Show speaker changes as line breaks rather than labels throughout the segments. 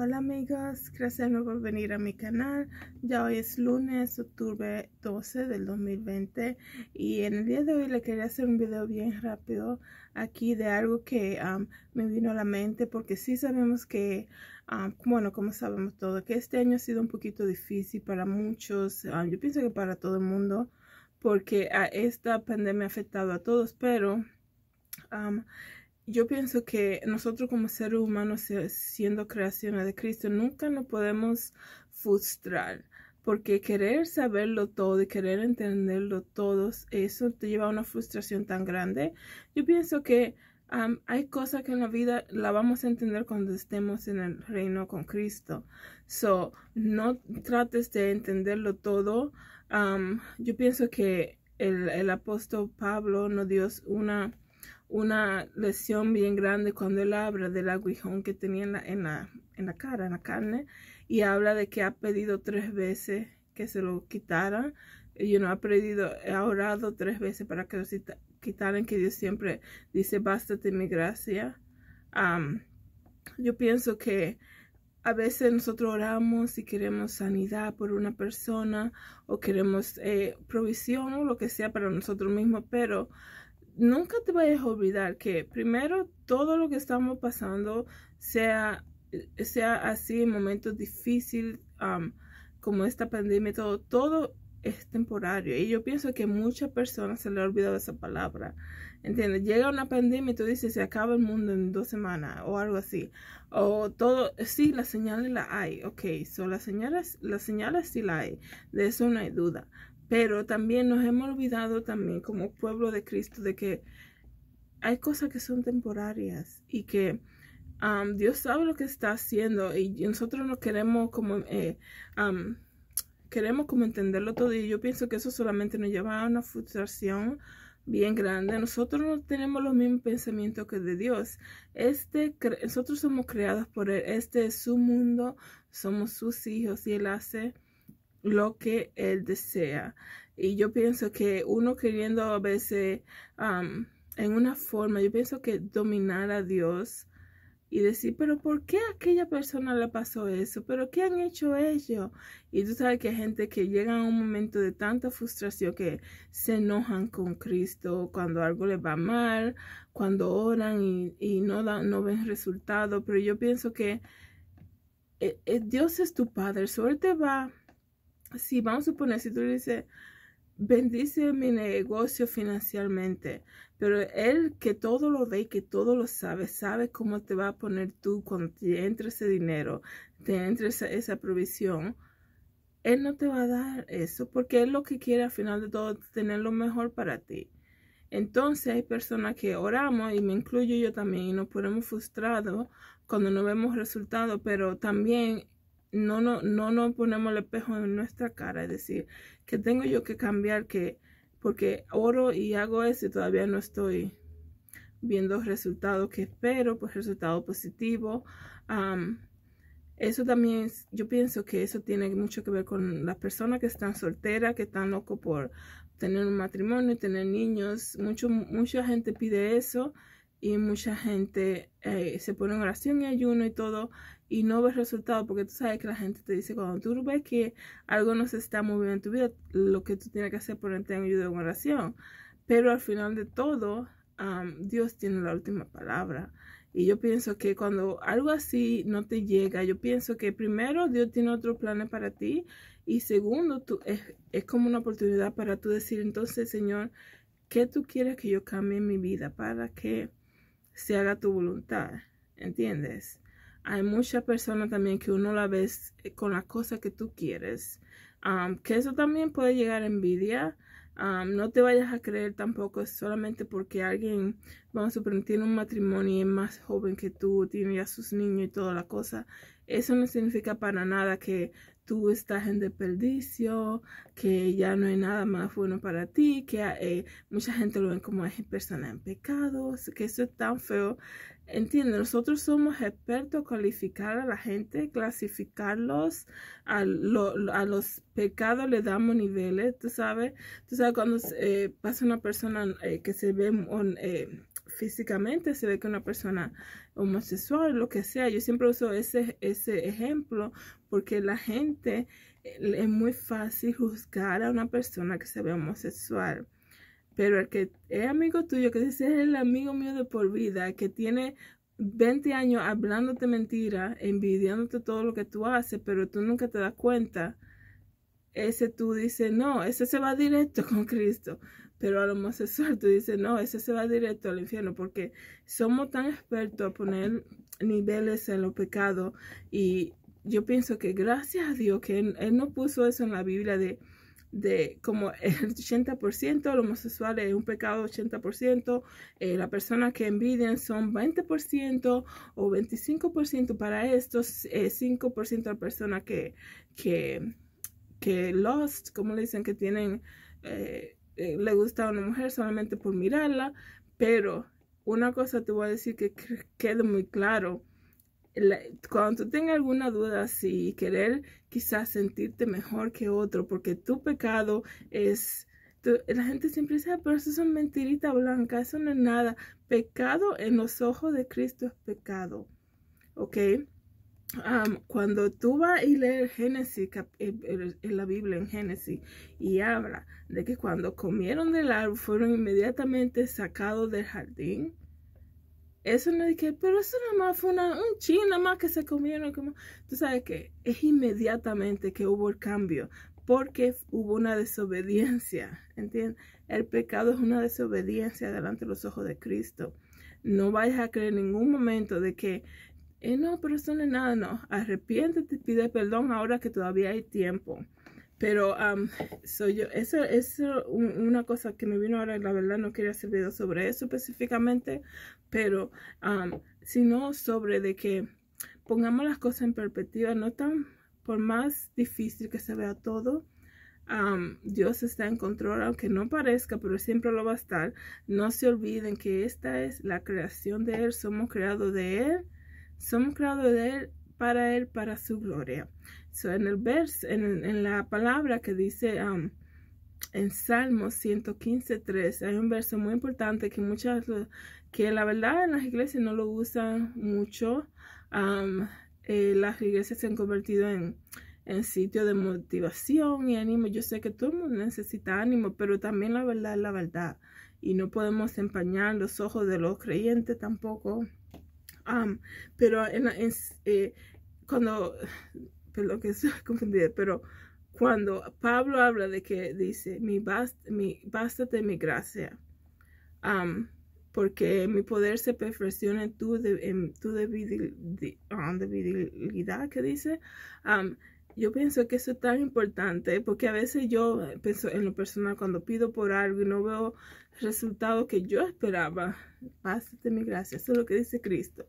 Hola amigas, gracias por venir a mi canal. Ya hoy es lunes, octubre 12 del 2020 y en el día de hoy le quería hacer un video bien rápido aquí de algo que me vino a la mente porque sí sabemos que, bueno, como sabemos todo, que este año ha sido un poquito difícil para muchos, yo pienso que para todo el mundo, porque a ah, esta pandemia ha afectado a todos, pero yo pienso que nosotros como seres humanos, siendo creación de Cristo, nunca nos podemos frustrar, porque querer saberlo todo y querer entenderlo todo, eso te lleva a una frustración tan grande. Yo pienso que hay cosas que en la vida la vamos a entender cuando estemos en el reino con Cristo. So, no trates de entenderlo todo. yo pienso que el, el apóstol Pablo nos dio una una lesión bien grande cuando él habla del aguijón que tenía en la, en la, en la cara, en la carne, y habla de que ha pedido tres veces que se lo quitaran. Y no ha pedido, ha orado tres veces para que lo quitaran, que Dios siempre dice, bástate mi gracia. yo pienso que a veces nosotros oramos y queremos sanidad por una persona o queremos eh, provisión o lo que sea para nosotros mismos, pero nunca te vayas a olvidar que primero todo lo que estamos pasando sea, sea así en momentos difíciles como esta pandemia, todo, todo es temporario. Y yo pienso que muchas personas se le ha olvidado esa palabra. ¿Entiendes? Llega una pandemia y tú dices, se acaba el mundo en dos semanas o algo así. O todo, sí, las señales la hay. Ok, so las señales, las señales sí la hay. De eso no hay duda. Pero también nos hemos olvidado también como pueblo de Cristo de que hay cosas que son temporarias y que Dios sabe lo que está haciendo y nosotros no queremos como eh, queremos como entenderlo todo y yo pienso que eso solamente nos lleva a una frustración bien grande. Nosotros no tenemos los mismos pensamientos que de Dios. Este, nosotros somos creados por Él. Este es su mundo, somos sus hijos y Él hace lo que él desea. Y yo pienso que uno queriendo a veces, en una forma, yo pienso que dominar a Dios y decir, pero ¿por qué a aquella persona le pasó eso? ¿Pero qué han hecho ellos? Y tú sabes que hay gente que llega a un momento de tanta frustración que se enojan con Cristo cuando algo les va mal, cuando oran y, no, no ven resultado. Pero yo pienso que eh, eh, Dios es tu Padre, suerte va si vamos a suponer, si tú dices, bendice mi negocio financieramente, pero él que todo lo ve, y que todo lo sabe, sabe cómo te va a poner tú cuando te entre ese dinero, te entre esa, provisión. Él no te va a dar eso porque Él lo que quiere al final de todo tener lo mejor para ti. Entonces hay personas que oramos y me incluyo yo también y nos ponemos frustrados cuando no vemos resultados, pero también no, no, no, no ponemos el espejo en nuestra cara. Es decir, que tengo yo que cambiar, que porque oro y hago eso y todavía no estoy viendo resultados que espero, pues resultados positivos. eso también, yo pienso que eso tiene mucho que ver con las personas que están solteras, que están locos por tener un matrimonio y tener niños. Mucho, mucha gente pide eso y mucha gente eh, se pone en oración y ayuno y todo y no ves resultado porque tú sabes que la gente te dice cuando tú ves que algo no se está moviendo en tu vida, lo que tú tienes que hacer por ponerte en ayuda una oración. Pero al final de todo, Dios tiene la última palabra. Y yo pienso que cuando algo así no te llega, yo pienso que primero Dios tiene otros planes para ti y segundo tú, es, es como una oportunidad para tú decir entonces, Señor, ¿qué tú quieres que yo cambie en mi vida para que se haga tu voluntad? ¿Entiendes? hay muchas personas también que uno la ves eh, con la cosa que tú quieres. que eso también puede llegar a envidia. no te vayas a creer tampoco solamente porque alguien, vamos a suponer, tiene un matrimonio y es más joven que tú, tiene ya sus niños y toda la cosa. Eso no significa para nada que tú estás en desperdicio, que ya no hay nada más bueno para ti, que eh, mucha gente lo ve como es persona en pecados, que eso es tan feo. Entiende, nosotros somos expertos en calificar a la gente, clasificarlos, a, a los pecados le damos niveles, tú sabes. Tú sabes cuando eh, pasa una persona eh, que se ve... Mm, físicamente se ve que una persona homosexual, lo que sea. Yo siempre uso ese, ese ejemplo porque la gente eh, es muy fácil juzgar a una persona que se ve homosexual. Pero el que es amigo tuyo, que dice es el amigo mío de por vida, que tiene 20 años hablándote mentira, envidiándote todo lo que tú haces, pero tú nunca te das cuenta, ese tú dices, no, ese se va directo con Cristo pero al homosexual tú dices, no, ese se va directo al infierno porque somos tan expertos a poner niveles en los pecados y yo pienso que gracias a Dios que él, no puso eso en la Biblia de, de como el 80%, el homosexual es un pecado 80%, La persona que envidian son 20% o 25% para estos, 5% eh, de personas que, que, que lost, como le dicen, que tienen... Eh, eh, le gusta a una mujer solamente por mirarla, pero una cosa te voy a decir que quede muy claro. cuando tú tengas alguna duda si querer quizás sentirte mejor que otro, porque tu pecado es... la gente siempre dice, ah, pero eso es una mentirita blanca, eso no es nada. Pecado en los ojos de Cristo es pecado. ¿Ok? cuando tú vas y lees Génesis, eh, eh, en la Biblia en Génesis, y habla de que cuando comieron del árbol fueron inmediatamente sacados del jardín, eso no es que, pero eso nada más fue un chino más que se comieron. Como, tú sabes que es inmediatamente que hubo el cambio, porque hubo una desobediencia, ¿entiendes? El pecado es una desobediencia delante de los ojos de Cristo. No vayas a creer en ningún momento de que eh, no, pero eso no es nada, no. Arrepiéntete, pide perdón ahora que todavía hay tiempo. Pero soy yo, eso es una cosa que me vino ahora, la verdad no quería hacer video sobre eso específicamente, pero um, sino sobre de que pongamos las cosas en perspectiva, no tan por más difícil que se vea todo, Dios está en control, aunque no parezca, pero siempre lo va a estar. No se olviden que esta es la creación de Él, somos creados de Él somos creados de él, para él, para su gloria. en el verso, en, la palabra que dice um, en Salmos 115, 3, hay un verso muy importante que muchas, que la verdad en las iglesias no lo usan mucho. Um, eh, las iglesias se han convertido en, en sitio de motivación y ánimo. Yo sé que todo el mundo necesita ánimo, pero también la verdad es la verdad. Y no podemos empañar los ojos de los creyentes tampoco. Um, pero en, en eh, cuando, perdón que estoy confundida, pero cuando Pablo habla de que dice, mi, basta mi basta de mi gracia, um, porque mi poder se perfecciona en tu, de, en tu debilidad, de, debilidad, que dice, yo pienso que eso es tan importante porque a veces yo eh, pienso en lo personal cuando pido por algo y no veo el resultado que yo esperaba. Pásate mi gracia, eso es lo que dice Cristo.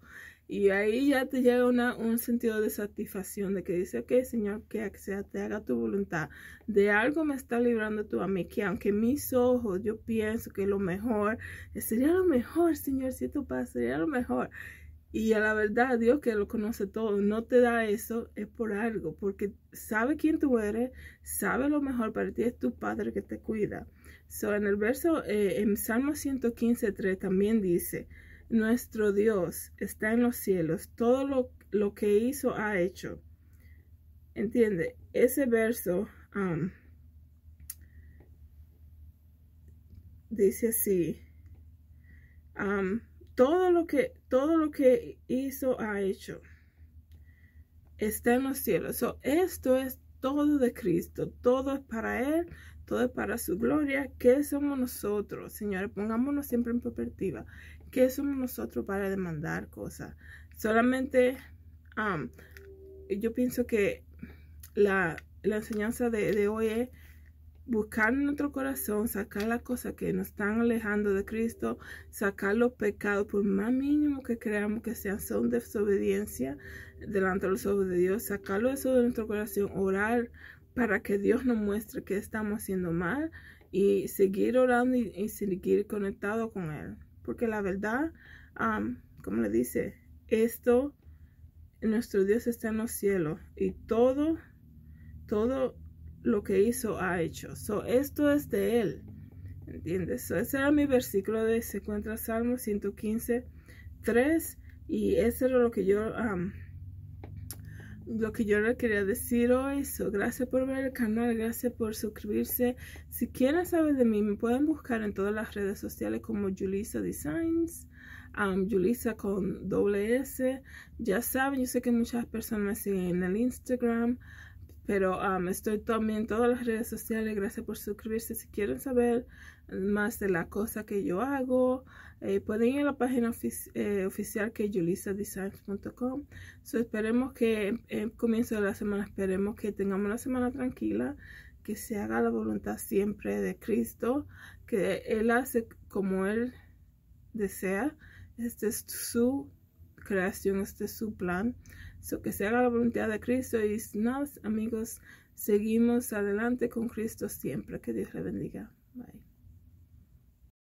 Y ahí ya te llega una, un sentido de satisfacción de que dice, ok, Señor, que sea, te haga tu voluntad. De algo me está librando tú a mí, que aunque mis ojos yo pienso que lo mejor, eh, sería lo mejor, Señor, si tú pasa, sería lo mejor. Y a la verdad, Dios que lo conoce todo, no te da eso, es por algo, porque sabe quién tú eres, sabe lo mejor para ti, es tu Padre que te cuida. So, en el verso, eh, en Salmo 115, 3 también dice, nuestro Dios está en los cielos, todo lo, lo que hizo ha hecho. ¿Entiende? Ese verso um, dice así. Um, todo lo que todo lo que hizo ha hecho está en los cielos. So, esto es todo de Cristo, todo es para Él, todo es para su gloria. ¿Qué somos nosotros, señores? Pongámonos siempre en perspectiva. ¿Qué somos nosotros para demandar cosas? Solamente um, yo pienso que la, la enseñanza de, de hoy es buscar en nuestro corazón, sacar las cosas que nos están alejando de Cristo, sacar los pecados, por más mínimo que creamos que sean, son desobediencia delante de los ojos de Dios, sacarlo eso de nuestro corazón, orar para que Dios nos muestre que estamos haciendo mal y seguir orando y, seguir conectado con Él. Porque la verdad, como le dice, esto, nuestro Dios está en los cielos y todo, todo lo que hizo ha hecho. So, esto es de él. ¿Entiendes? ese era mi versículo de se encuentra Salmo 115, 3. Y eso era lo que yo lo que yo le quería decir hoy. gracias por ver el canal, gracias por suscribirse. Si quieren saber de mí, me pueden buscar en todas las redes sociales como Julissa Designs. Julissa con doble S. Ya saben, yo sé que muchas personas me siguen en el Instagram. Pero um, estoy también en todas las redes sociales. Gracias por suscribirse. Si quieren saber más de la cosa que yo hago, eh, pueden ir a la página eh, oficial que es yulisadesigns.com. So, esperemos que en comienzo de la semana, esperemos que tengamos una semana tranquila, que se haga la voluntad siempre de Cristo, que Él hace como Él desea. Este es su creación, este es su plan que se haga la voluntad de Cristo y nos, amigos, seguimos adelante con Cristo siempre. Que Dios le bendiga. Bye.